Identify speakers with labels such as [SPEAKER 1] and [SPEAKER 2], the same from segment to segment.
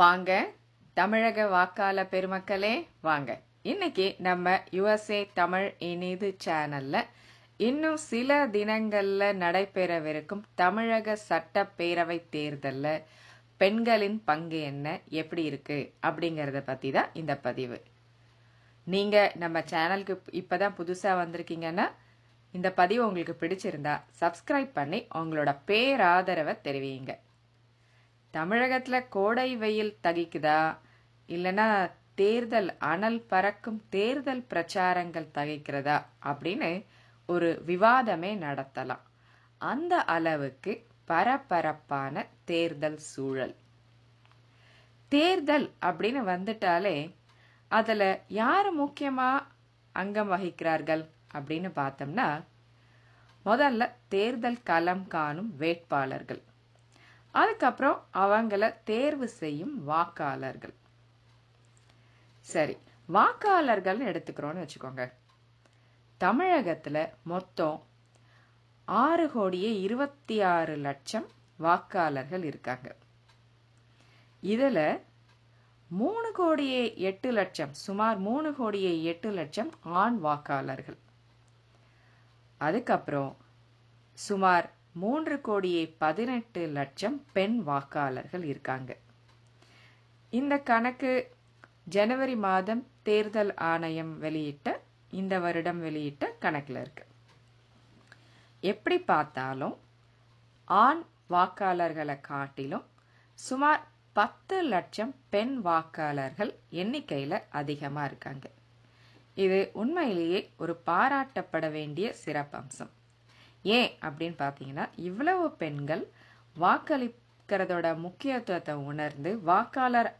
[SPEAKER 1] வாங்க தமிழக வாக்கால பெருமக்களே வாங்க இன்னைக்கு நம்ம யுஎஸ்ஏ தமிழ் இனிது சேனல்ல இன்னும் சில தினங்கள்ல நடைபெறவிருக்கும் தமிழக சட்டப்பேரவை தேர்தலில் பெண்களின் பங்கு என்ன எப்படி இருக்கு அப்படிங்கிறத பத்தி தான் இந்த பதிவு நீங்க நம்ம சேனலுக்கு இப்பதான் புதுசா வந்திருக்கீங்கன்னா இந்த பதிவு உங்களுக்கு பிடிச்சிருந்தா சப்ஸ்கிரைப் பண்ணி உங்களோட பேராதரவை தெரிவிங்க தமிழகத்தில் கோடை வெயில் தகிக்குதா இல்லைன்னா தேர்தல் அனல் பறக்கும் தேர்தல் பிரச்சாரங்கள் தகைக்கிறதா அப்படின்னு ஒரு விவாதமே நடத்தலாம் அந்த அளவுக்கு பரபரப்பான தேர்தல் சூழல் தேர்தல் அப்படின்னு வந்துட்டாலே அதில் யார் முக்கியமாக அங்கம் வகிக்கிறார்கள் அப்படின்னு பார்த்தோம்னா முதல்ல தேர்தல் களம் காணும் வேட்பாளர்கள் அதுக்கப்புறம் அவங்கள தேர்வு செய்யும் வாக்காளர்கள் சரி வாக்காளர்கள்னு எடுத்துக்கிறோன்னு வச்சுக்கோங்க தமிழகத்தில் மொத்தம் ஆறு கோடியே இருபத்தி ஆறு லட்சம் வாக்காளர்கள் இருக்காங்க இதில் மூணு கோடியே எட்டு லட்சம் சுமார் மூணு கோடியே எட்டு லட்சம் ஆண் வாக்காளர்கள் அதுக்கப்புறம் சுமார் மூன்று கோடியே பதினெட்டு லட்சம் பெண் வாக்காளர்கள் இருக்காங்க இந்த கணக்கு ஜனவரி மாதம் தேர்தல் ஆணையம் வெளியிட்ட இந்த வருடம் வெளியிட்ட கணக்கில் இருக்கு எப்படி பார்த்தாலும் ஆண் வாக்காளர்களை காட்டிலும் சுமார் பத்து லட்சம் பெண் வாக்காளர்கள் எண்ணிக்கையில் அதிகமாக இருக்காங்க இது உண்மையிலேயே ஒரு பாராட்டப்பட வேண்டிய சிறப்பம்சம் ஏன் அப்படின்னு பார்த்தீங்கன்னா இவ்வளவு பெண்கள் வாக்களிக்கிறதோட முக்கியத்துவத்தை உணர்ந்து வாக்காளர்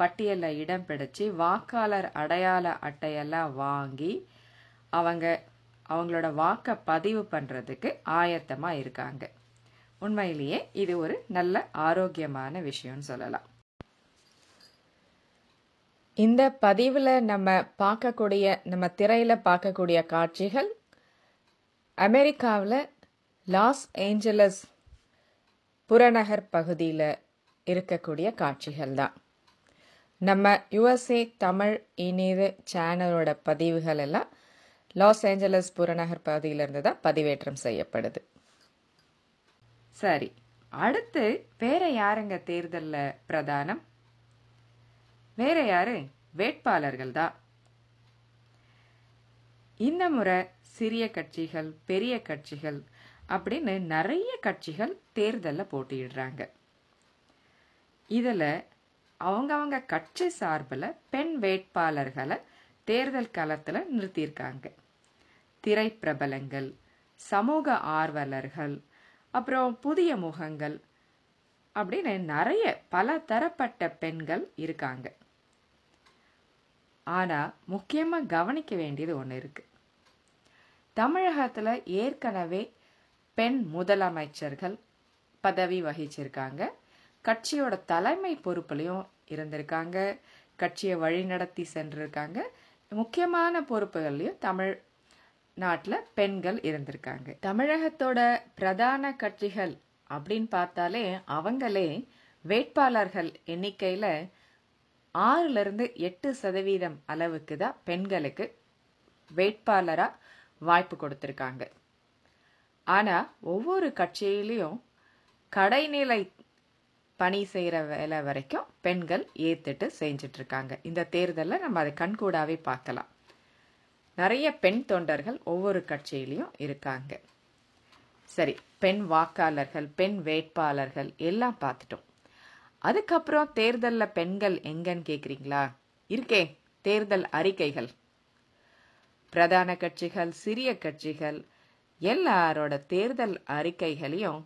[SPEAKER 1] பட்டியலில் இடம் பிடிச்சி வாக்காளர் அடையாள அட்டையெல்லாம் வாங்கி அவங்க அவங்களோட வாக்கை பதிவு பண்ணுறதுக்கு ஆயத்தமாக இருக்காங்க உண்மையிலேயே இது ஒரு நல்ல ஆரோக்கியமான விஷயம்னு சொல்லலாம் இந்த பதிவில் நம்ம பார்க்கக்கூடிய நம்ம திரையில் பார்க்கக்கூடிய காட்சிகள் அமெரிக்காவில் லாஸ் ஏஞ்சலஸ் புறநகர் பகுதியில் இருக்கக்கூடிய காட்சிகள் தான் நம்ம யுஎஸ்ஏ தமிழ் இணையது சேனலோட பதிவுகள் எல்லாம் லாஸ் ஏஞ்சலஸ் புறநகர் பகுதியிலிருந்து தான் பதிவேற்றம் செய்யப்படுது சரி அடுத்து வேற யாருங்க தேர்தலில் பிரதானம் வேற யாரு வேட்பாளர்கள் தான் இந்த முறை சிறிய கட்சிகள் பெரிய கட்சிகள் அப்படின்னு நிறைய கட்சிகள் தேர்தலில் போட்டியிடுறாங்க இதில் அவங்கவங்க கட்சி சார்பில் பெண் வேட்பாளர்களை தேர்தல் களத்தில் நிறுத்தியிருக்காங்க திரைப்பிரபலங்கள் சமூக ஆர்வலர்கள் அப்புறம் புதிய முகங்கள் அப்படின்னு நிறைய பல தரப்பட்ட பெண்கள் இருக்காங்க ஆனால் முக்கியமாக கவனிக்க வேண்டியது ஒன்று இருக்குது தமிழகத்தில் ஏற்கனவே பெண் முதலமைச்சர்கள் பதவி வகிச்சிருக்காங்க கட்சியோட தலைமை பொறுப்புலையும் இருந்திருக்காங்க கட்சியை வழிநடத்தி சென்றிருக்காங்க முக்கியமான பொறுப்புகள்லையும் தமிழ் நாட்டில் பெண்கள் இருந்திருக்காங்க தமிழகத்தோட பிரதான கட்சிகள் அப்படின்னு பார்த்தாலே அவங்களே வேட்பாளர்கள் எண்ணிக்கையில் ஆறுலேருந்து எட்டு சதவீதம் அளவுக்கு தான் பெண்களுக்கு வேட்பாளராக வாய்ப்பு ஆனால் ஒவ்வொரு கட்சியிலையும் கடைநிலை பணி செய்கிற வேலை வரைக்கும் பெண்கள் ஏத்துட்டு செஞ்சிட்ருக்காங்க இந்த தேர்தலில் நம்ம அதை கண்கூடாவே பார்க்கலாம் நிறைய பெண் தொண்டர்கள் ஒவ்வொரு கட்சியிலையும் இருக்காங்க சரி பெண் வாக்காளர்கள் பெண் வேட்பாளர்கள் எல்லாம் பார்த்துட்டோம் அதுக்கப்புறம் தேர்தலில் பெண்கள் எங்கன்னு கேட்குறீங்களா இருக்கே தேர்தல் அறிக்கைகள் பிரதான கட்சிகள் சிறிய கட்சிகள் எல்லாரோட தேர்தல் அறிக்கைகளையும்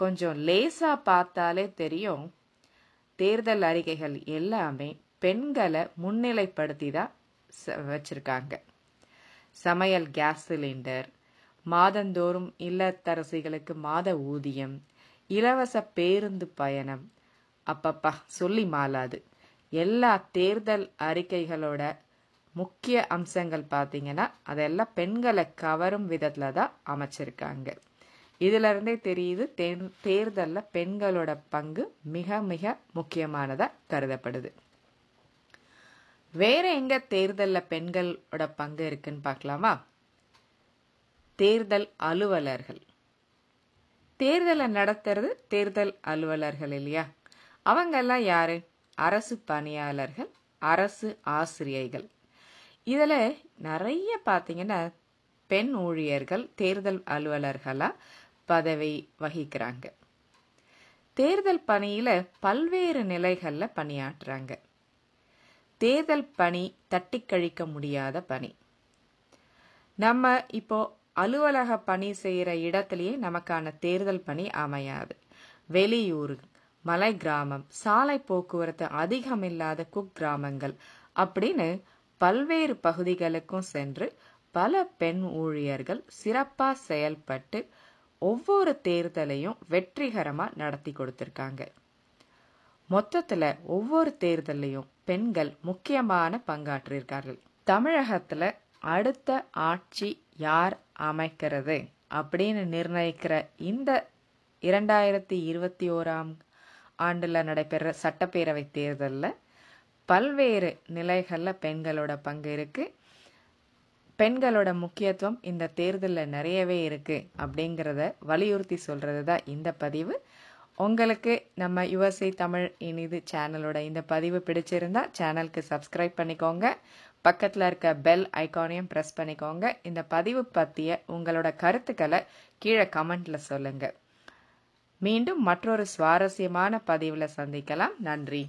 [SPEAKER 1] கொஞ்சம் லேசாக பார்த்தாலே தெரியும் தேர்தல் அறிக்கைகள் எல்லாமே பெண்களை முன்னிலைப்படுத்தி தான் வச்சுருக்காங்க சமையல் கேஸ் சிலிண்டர் மாதந்தோறும் இல்லத்தரசிகளுக்கு மாத ஊதியம் இலவச பேருந்து பயணம் அப்பப்பா சொல்லி மாலாது எல்லா தேர்தல் அறிக்கைகளோட முக்கிய அம்சங்கள் பார்த்திங்கன்னா அதெல்லாம் பெண்களை கவரும் விதத்தில் தான் அமைச்சிருக்காங்க இதிலிருந்தே தெரியுது தே தேர்தலில் பெண்களோட பங்கு மிக மிக முக்கியமானதாக கருதப்படுது வேற எங்க தேர்தலில் பெண்களோட பங்கு இருக்குன்னு பார்க்கலாமா தேர்தல் அலுவலர்கள் தேர்தலை நடத்துறது தேர்தல் அலுவலர்கள் இல்லையா அவங்கெல்லாம் யாரு அரசு பணியாளர்கள் அரசு ஆசிரியைகள் இதில் நிறைய பார்த்திங்கன்னா பெண் ஊழியர்கள் தேர்தல் அலுவலர்களாக பதவி வகிக்கிறாங்க தேர்தல் பணியில் பல்வேறு நிலைகளில் பணியாற்றுறாங்க தேர்தல் பணி தட்டி கழிக்க முடியாத பணி நம்ம இப்போ அலுவலக பணி செய்கிற இடத்துலையே நமக்கான தேர்தல் பணி அமையாது வெளியூர் மலை கிராமம் சாலை போக்குவரத்து அதிகம் இல்லாத குக் கிராமங்கள் அப்படின்னு பல்வேறு பகுதிகளுக்கும் சென்று பல பெண் ஊழியர்கள் சிறப்பாக செயல்பட்டு ஒவ்வொரு தேர்தலையும் வெற்றிகரமாக நடத்தி கொடுத்துருக்காங்க மொத்தத்தில் ஒவ்வொரு தேர்தலையும் பெண்கள் முக்கியமான பங்காற்றிருக்கார்கள் தமிழகத்தில் அடுத்த ஆட்சி யார் அமைக்கிறது அப்படின்னு நிர்ணயிக்கிற இந்த இரண்டாயிரத்தி இருபத்தி ஓராம் ஆண்டில் நடைபெற சட்டப்பேரவை தேர்தலில் பல்வேறு நிலைகளில் பெண்களோட பங்கு இருக்குது பெண்களோட முக்கியத்துவம் இந்த தேர்தலில் நிறையவே இருக்குது அப்படிங்கிறத வலியுறுத்தி சொல்கிறது தான் இந்த பதிவு உங்களுக்கு நம்ம யுஎஸ்ஐ தமிழ் இனிது சேனலோட இந்த பதிவு பிடிச்சிருந்தா சேனலுக்கு சப்ஸ்கிரைப் பண்ணிக்கோங்க பக்கத்தில் இருக்க பெல் ஐக்கானையும் ப்ரெஸ் பண்ணிக்கோங்க இந்த பதிவு பற்றிய உங்களோட கருத்துக்களை கீழே கமெண்டில் சொல்லுங்கள் மீண்டும் மற்றொரு சுவாரஸ்யமான பதிவில் சந்திக்கலாம் நன்றி